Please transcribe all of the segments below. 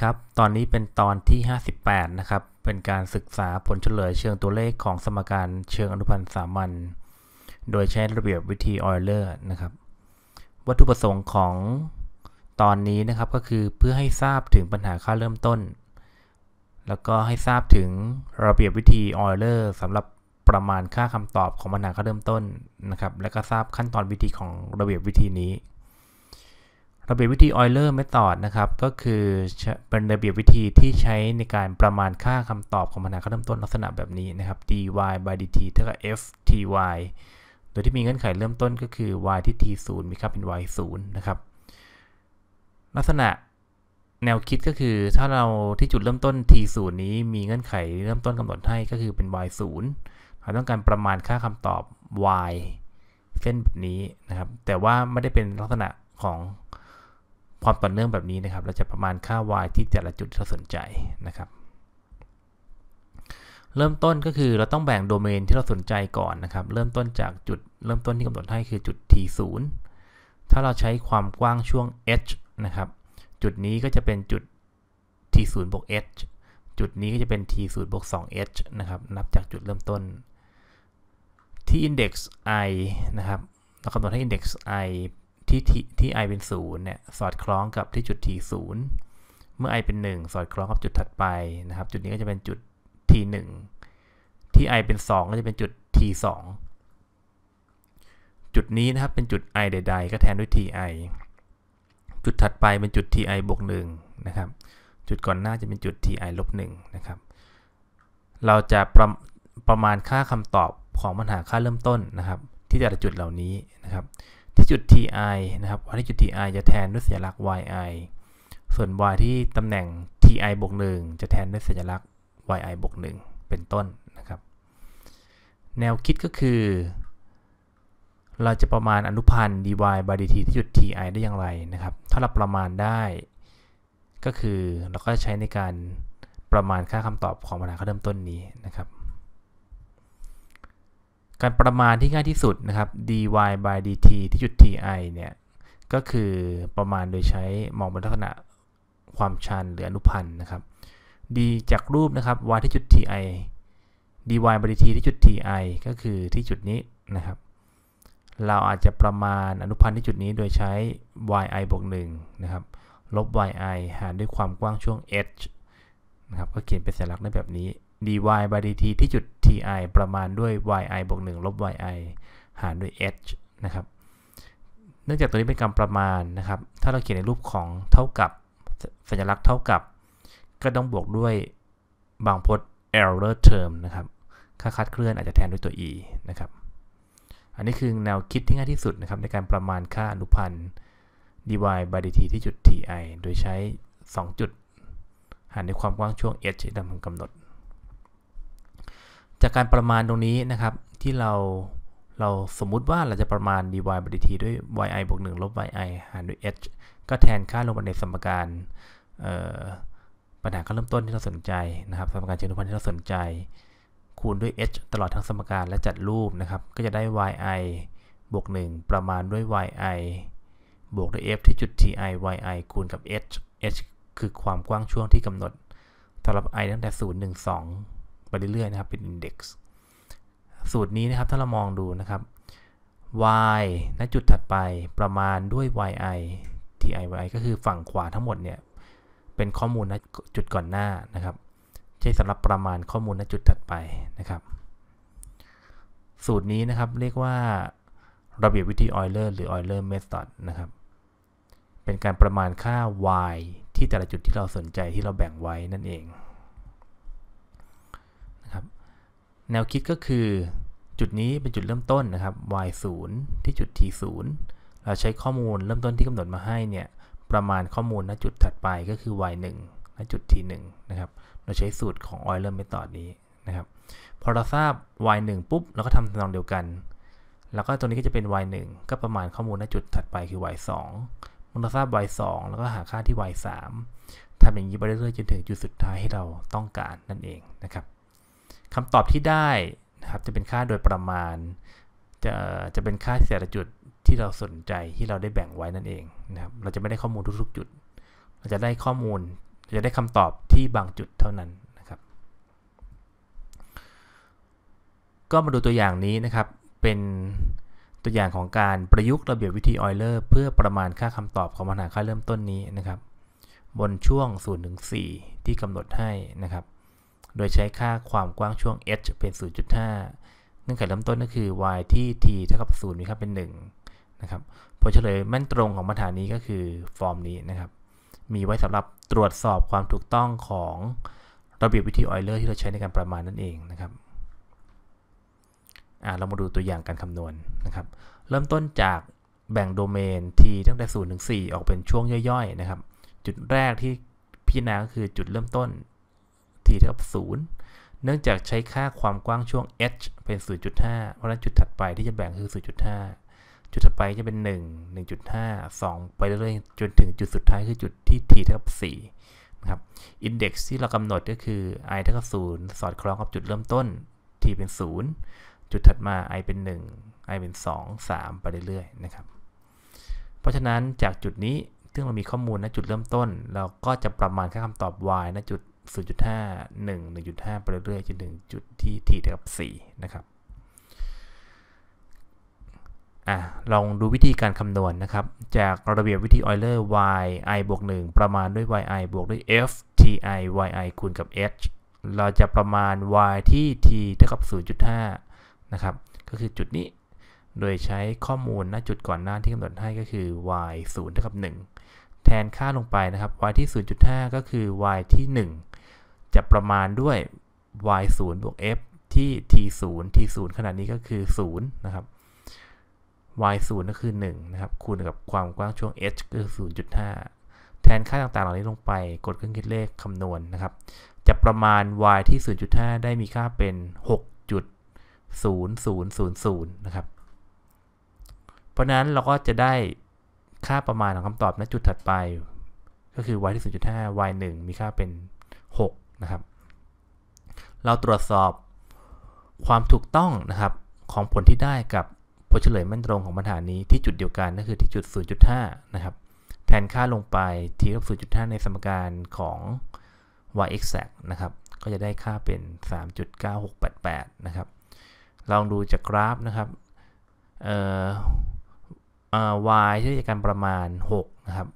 ครับตอนนี้เป็นตอนที่ 58นะครับเป็นการศึกษาผลเฉลยเชิงตัวเลขของสมการเชิงอนุพันธ์สามัญโดยใช้ระเบียบวิธีออยเลอร์นะครับวัตถุประสงค์ของตอนนี้นะครับก็คือเพื่อให้ทราบถึงปัญหาค่าเริ่มต้นแล้วก็ให้ทราบถึงระเบียบวิธีออยเลอร์สำหรับประมาณค่าคำตอบของปัญหาค่าเริ่มต้นนะครับและก็ทราบขั้นตอนวิธีของระเบียบวิธีนี้ระเบียบวิธีออยเลอร์เมทอดนะครับ ก็คือเป็นระเบียบวิธีที่ใช้ในการประมาณค่าคำตอบของปัญหาขั้นเริ่มต้น ลักษณะแบบนี้นะครับ dy by dt เท่ากับ f ty โดยที่มีเงื่อนไขเริ่มต้นก็คือ y ที่ t 0มีค่าเป็น y 0นะครับลักษณะแนวคิดก็คือถ้าเราที่จุดเริ่มต้น t 0นี้มีเงื่อนไขเริ่มต้นกำหนดให้ก็คือเป็น y 0เราต้องการประมาณค่าคำตอบ y เส้นแบบนี้นะครับแต่ว่าไม่ได้เป็นลักษณะของความต่อเนื่องแบบนี้นะครับเราจะประมาณค่า y ที่แต่ละจุดที่เราสนใจนะครับ เริ่มต้นก็คือเราต้องแบ่งโดเมนที่เราสนใจก่อนนะครับ เริ่มต้นจากจุด เริ่มต้นที่กำหนดให้คือจุด t 0ถ้าเราใช้ความกว้างช่วง h นะครับ จุดนี้ก็จะเป็นจุด t 0บวก h จุดนี้ก็จะเป็น t 0บวก2 h นะครับ นับจากจุดเริ่มต้นที่ index i นะครับ เรากำหนดให้ index i ที่ที่ i เป็น0เนี่ยสอดคล้องกับที่จุด t 0เมื่อ i เป็น 1 สอดคล้องกับจุดถัดไปนะครับ จุดนี้ก็จะเป็นจุด t 1ที่ i เป็น 2 ก็จะเป็นจุด t 2จุดนี้นะครับเป็นจุด i ใดๆ ก็แทนด้วย t i จุดถัดไปเป็นจุด t i บวก1นะครับจุดก่อนหน้าจะเป็นจุด t i ลบ1นะครับเราจะประประมาณค่าคำตอบของปัญหาค่าเริ่มต้นนะครับที่แต่ละจุดเหล่านี้นะครับที่จุด ti นะครับวัดที่จุด ti จะแทนด้วยสัญลักษณ์ yi ส่วน y ที่ตำแหน่ง ti บวก1 จะแทนด้วยสัญลักษณ์ yi บวก1 เป็นต้นนะครับ แนวคิดก็คือ เราจะประมาณอนุพันธ์ dy by dt ที่จุด ti ได้อย่างไรนะครับ ถ้าเราประมาณได้ ก็คือเราก็ใช้ในการประมาณค่าคำตอบของปัญหาข้อเริ่มต้นนี้นะครับการประมาณที่ง่ายที่สุดนะครับ dy by dt ที่จุด ti เนี่ยก็คือประมาณโดยใช้มองบนลักษณะความชันหรืออนุพันธ์นะครับ d จากรูปนะครับ y ที่จุด ti dy by dt ที่จุด ti ก็คือที่จุดนี้นะครับ เราอาจจะประมาณอนุพันธ์ที่จุดนี้โดยใช้ yi บวก1นะครับลบ yi หารด้วยความกว้างช่วง h นะครับก็เขียนเป็นสัญลักษณ์ได้แบบนี้ dy by dt ที่จุด ti ประมาณด้วย yi บวก1 ลบ yi หารด้วย h นะครับ เนื่องจากตัวนี้เป็นการประมาณนะครับ ถ้าเราเขียนในรูปของเท่ากับ สัญลักษณ์เท่ากับ ก็ต้องบวกด้วยบางพจน์ error term นะครับ ค่าคัดเคลื่อนอาจจะแทนด้วยตัว e นะครับ อันนี้คือแนวคิดที่ง่ายที่สุดนะครับ ในการประมาณค่าอนุพันธ์ dy by dt ที่จุด ti โดยใช้2จุดหารด้วยความกว้างช่วง h ที่ดำกำหนดจากการประมาณตรงนี้นะครับที่เราเราสมมุติว่าเราจะประมาณ dy by dt ด้วย yi บวก1ลบ yi หารด้วย h ก็แทนค่าลงไปในสมการปัญหาก็เริ่มต้นที่เราสนใจนะครับ สมการเชิงอนุพันธ์ที่เราสนใจ คูณด้วย h ตลอดทั้งสมการและจัดรูปนะครับก็จะได้ yi บวก1ประมาณด้วย yi บวกด้วย f ที่จุด ti yi คูณกับ h h คือความกว้างช่วงที่กำหนดสำหรับ i ตั้งแต่0 1 2ไปเรื่อยๆนะครับเป็น index สูตรนี้นะครับถ้าเรามองดูนะครับ y ณ จุดถัดไปประมาณด้วย yi ti yi ก็คือฝั่งขวาทั้งหมดเนี่ยเป็นข้อมูลณจุดก่อนหน้านะครับใช้สำหรับประมาณข้อมูลณจุดถัดไปนะครับ สูตรนี้นะครับเรียกว่าระเบียบวิธีออยเลอร์หรือออยเลอร์เมธอดนะครับเป็นการประมาณค่า y ที่แต่ละจุดที่เราสนใจที่เราแบ่งไว้นั่นเองแนวคิดก็คือจุดนี้เป็นจุดเริ่มต้นนะครับ y 0ที่จุด t 0เราใช้ข้อมูลเริ่มต้นที่กำหนดมาให้เนี่ยประมาณข้อมูลณจุดถัดไปก็คือ y 1ณจุด t 1นะครับเราใช้สูตรของออยเลอร์เมทอดนี้นะครับพอเราทราบ y 1ปุ๊บเราก็ทำทำนองเดียวกัน แล้วก็ตรงนี้ก็จะเป็น y 1ก็ประมาณข้อมูลณจุดถัดไปคือ y 2เมื่อเราทราบ y 2แล้วก็หาค่าที่ y 3ทำอย่างนี้ไปเรื่อยๆจนถึงจุดสุดท้ายให้เราต้องการนั่นเองนะครับคำตอบที่ได้นะครับ จะเป็นค่าโดยประมาณ จะจะเป็นค่าแต่ละจุดที่เราสนใจที่เราได้แบ่งไว้นั่นเองนะครับ เราจะไม่ได้ข้อมูลทุกๆจุด เราจะได้ข้อมูลจะได้คำตอบที่บางจุดเท่านั้นนะครับก็มาดูตัวอย่างนี้นะครับเป็นตัวอย่างของการประยุกต์ระเบียบวิธีออยเลอร์เพื่อประมาณค่าคำตอบของปัญหาค่าเริ่มต้นนี้นะครับ บนช่วง0ถึงสที่กำหนดให้นะครับโดยใช้ค่าความกว้างช่วง h เป็น 0.5 เนื่องไขเริ่มต้นก็คือ y ที่ t เท่ากับ 0 มีค่าเป็น 1 นะครับ ผลเฉลยแม่นตรงของปัญหานี้ก็คือฟอร์มนี้นะครับ มีไว้สำหรับตรวจสอบความถูกต้องของระเบียบวิธีออยเลอร์ที่เราใช้ในการประมาณนั่นเองนะครับ เรามาดูตัวอย่างการคำนวณนนะครับ เริ่มต้นจากแบ่งโดเมน t ตั้งแต่ 0 ถึง 4 ออกเป็นช่วงย่อยๆ นะครับ จุดแรกที่พิจารณาก็คือจุดเริ่มต้นีเท่ากับ 0 เนื่องจากใช้ค่าความกว้างช่วง h เป็น 0.5เพราะฉะนั้นจุดถัดไปที่จะแบ่งคือ 0.5 จุดถัดไปจะเป็น 1 1.5 2 ไปเรื่อยๆ จนถึงจุดสุดท้ายคือจุดที่ t เท่ากับ4นะครับอินเด็กซ์ที่เรากำหนดก็คือ i เท่ากับ0สอดคล้องกับจุดเริ่มต้น t เป็น 0 จุดถัดมา i เป็น 1 i เป็น 2 3 ไปเรื่อยๆนะครับ เพราะฉะนั้นจากจุดนี้ซึ่งเรามีข้อมูลณจุดเริ่มต้น เราก็จะประมาณค่าคำตอบ y ณจุด0.5 1 1.5ไปเรื่อยๆจนถึงจุดที่ t เท่ากับ4นะครับ อ่ะ ลองดูวิธีการคำนวณนนะครับ จากระเบียบวิธีออยเลอร์ y i บวก 1 ประมาณด้วย y i บวกด้วย f t i y i คูณกับ h เราจะประมาณ y ที่ t เท่ากับ 0.5 นะครับ ก็คือจุดนี้ โดยใช้ข้อมูลณจุดก่อนหน้าที่กำหนดให้ก็คือ y 0 เท่ากับ 1 แทนค่าลงไปนะครับ y ที่ 0.5 ก็คือ y ที่ 1จะประมาณด้วย y 0บวก f ที่ t 0 t 0ขนาดนี้ก็คือ0นะครับ y 0ก็คือ1นะครับ คูณกับความกว้างช่วง h ก็คือ 0.5 แทนค่าต่างๆเหล่านี้ลงไปกดเครื่องคิดเลขคำนวณนนะครับ จะประมาณ y ที่ 0.5 ได้มีค่าเป็น 6.0000 นะครับ เพราะนั้นเราก็จะได้ค่าประมาณของคำตอบณจุดถัดไป ก็คือ y ที่ 0.5 y 1มีค่าเป็น 6นะครับเราตรวจสอบความถูกต้องนะครับของผลที่ได้กับผลเฉลยมั่นตรงของปัญหานี้ที่จุดเดียวกันก็คือที่จุด 0.5นะครับแทนค่าลงไปทีกบ0.5 ในสมการของ y exact นะครับก็จะได้ค่าเป็น 3.9688 นะครับ ลองดูจากกราฟนะครับเอ่อ y ที้จากการประมาณ6นะครับ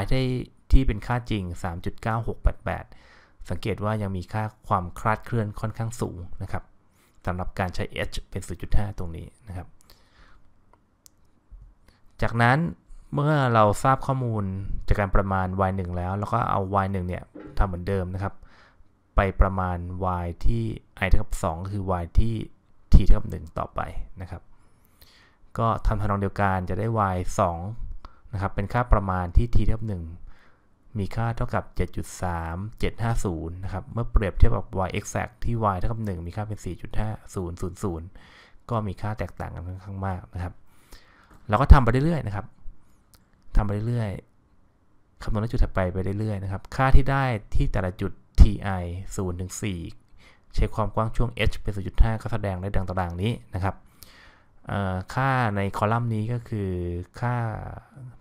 y ที่ที่เป็นค่าจริง 3.9688สังเกตว่ายังมีค่าความคลาดเคลื่อนค่อนข้างสูงนะครับสำหรับการใช้ edge เป็น 0.5 ตรงนี้นะครับ จากนั้นเมื่อเราทราบข้อมูลจากการประมาณ y 1แล้ว แล้วก็เอา y 1เนี่ยทำเหมือนเดิมนะครับ ไปประมาณ y ที่ i เท่ากับ2คือ y ที่ t เท่ากับ1ต่อไปนะครับก็ทำทำนองเดียวกันจะได้ y 2นะครับเป็นค่าประมาณที่ t เท่ากับ1มีค่าเท่ากับ 7.3750 นะครับ เมื่อเปรียบเทียบกับ y exact ที่ y เท่ากับ1มีค่าเป็น 4.5000 ก็มีค่าแตกต่างกันค่อนข้างมากนะครับเราก็ทำไปเรื่อยๆ นะครับ ทำไปเรื่อยๆคำนวณจุดถัดไปไปเรื่อยๆนะครับ ค่าที่ได้ที่แต่ละจุด ti 0ถึง4ใช้คความกว้างช่วง h เป็น 0.5 ก็แสดงได้ดังตารางนี้นะครับ ค่าในคอลัมน์นี้ก็คือค่า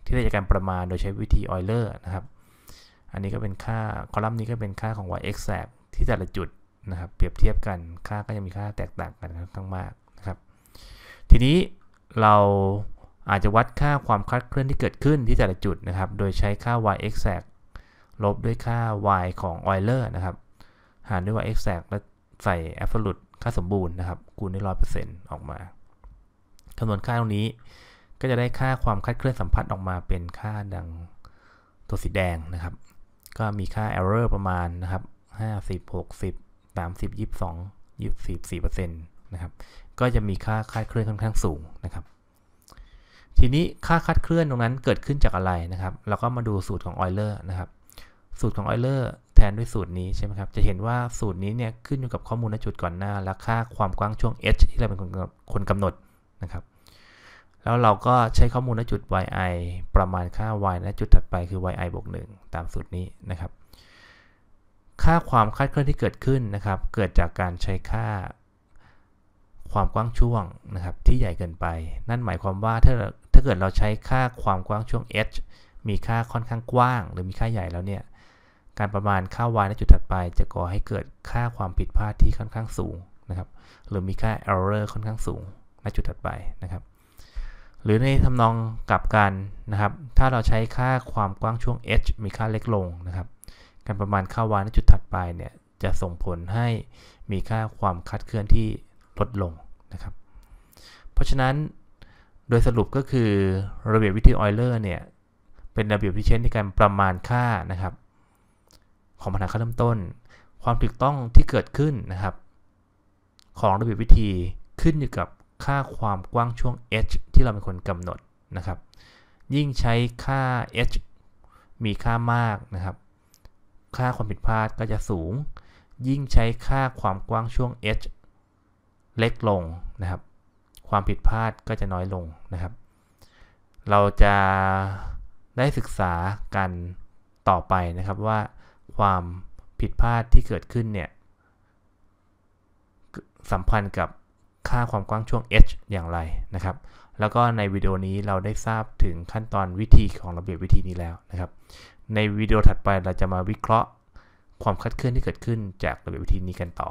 ที่ได้จากการประมาณโดยใช้วิธีออยเลอร์นะครับอันนี้ก็เป็นค่า คอลัมน์นี้ก็เป็นค่าของ y x แสบที่แต่ละจุดนะครับ เปรียบเทียบกัน ค่าก็จะมีค่าแตกต่างกันค่อนข้างมากนะครับทีนี้เราอาจจะวัดค่าความคลาดเคลื่อนที่เกิดขึ้นที่แต่ละจุดนะครับ โดยใช้ค่า y x แสกลบด้วยค่า y ของออยเลอร์นะครับ หารด้วย y x แสกแล้วใส่ absolute ค่าสมบูรณ์นะครับ คูณด้วยร้อยเปอร์เซ็นต์ออกมาคำนวณค่าตรงนี้ ก็จะได้ค่าความคลาดเคลื่อนสัมพัทธ์ออกมา เป็นค่าดังตัวสีแดงนะครับก็มีค่า error ประมาณนะครับ 50 60 30 22 24เปอร์เซ็นต์นะครับ ก็จะมีค่าคาดเคลื่อนค่อนข้างสูงนะครับ ทีนี้ค่าคาดเคลื่อนตรงนั้นเกิดขึ้นจากอะไรนะครับ เราก็มาดูสูตรของออยเลอร์นะครับ สูตรของออยเลอร์แทนด้วยสูตรนี้ใช่ไหมครับ จะเห็นว่าสูตรนี้เนี่ยขึ้นอยู่กับข้อมูลณจุดก่อนหน้า และค่าความกว้างช่วง h ที่เราเป็นคนคนกำหนดนะครับแล้วเราก็ใช้ข้อมูลณจุด yi ประมาณค่า y ณจุดถัดไป คือ yi บวก1ตามสูตรนี้นะครับ ค่าความคลาดเคลื่อนที่เกิดขึ้นนะครับ เกิดจากการใช้ค่าความกว้างช่วงนะครับที่ใหญ่เกินไป นั่นหมายความว่าถ้าถ้าเกิดเราใช้ค่าความกว้างช่วง h มีค่าค่อนข้างกว้าง หรือมีค่าใหญ่แล้วเนี่ย การประมาณค่า y ในจุดถัดไป จะก่อให้เกิดค่าความผิดพลาดที่ค่อนข้างสูงนะครับ หรือมีค่า error ค่อนข้างสูงในจุดถัดไปนะครับหรือในทำนองกลับกัน นะครับ ถ้าเราใช้ค่าความกว้างช่วง h มีค่าเล็กลงนะครับการประมาณค่าวานจุดถัดไปเนี่ยจะส่งผลให้มีค่าความคัดเคลื่อนที่ลดลง นะครับ เพราะฉะนั้นโดยสรุปก็คือระเบียบวิธีออยเลอร์เนี่ย เป็นระเบียบที่ใช้ในการประมาณค่านะครับ ของปัญหาค่าเริ่มต้น ความถูกต้องที่เกิดขึ้นนะครับของระเบียบวิธีขึ้นอยู่กับค่าความกว้างช่วง h ที่เราเป็นคนกำหนดนะครับ ยิ่งใช้ค่า h มีค่ามากนะครับ ค่าความผิดพลาดก็จะสูง ยิ่งใช้ค่าความกว้างช่วง h เล็กลงนะครับ ความผิดพลาดก็จะน้อยลงนะครับ เราจะได้ศึกษากันต่อไปนะครับว่า ความผิดพลาดที่เกิดขึ้นเนี่ยสัมพันธ์กับค่าความกว้างช่วง h อย่างไรนะครับ แล้วก็ในวิดีโอนี้เราได้ทราบถึงขั้นตอนวิธีของระเบียบวิธีนี้แล้วนะครับ ในวิดีโอถัดไปเราจะมาวิเคราะห์ ความคัดเคลื่อนที่เกิดขึ้นจากระเบียบวิธีนี้กันต่อ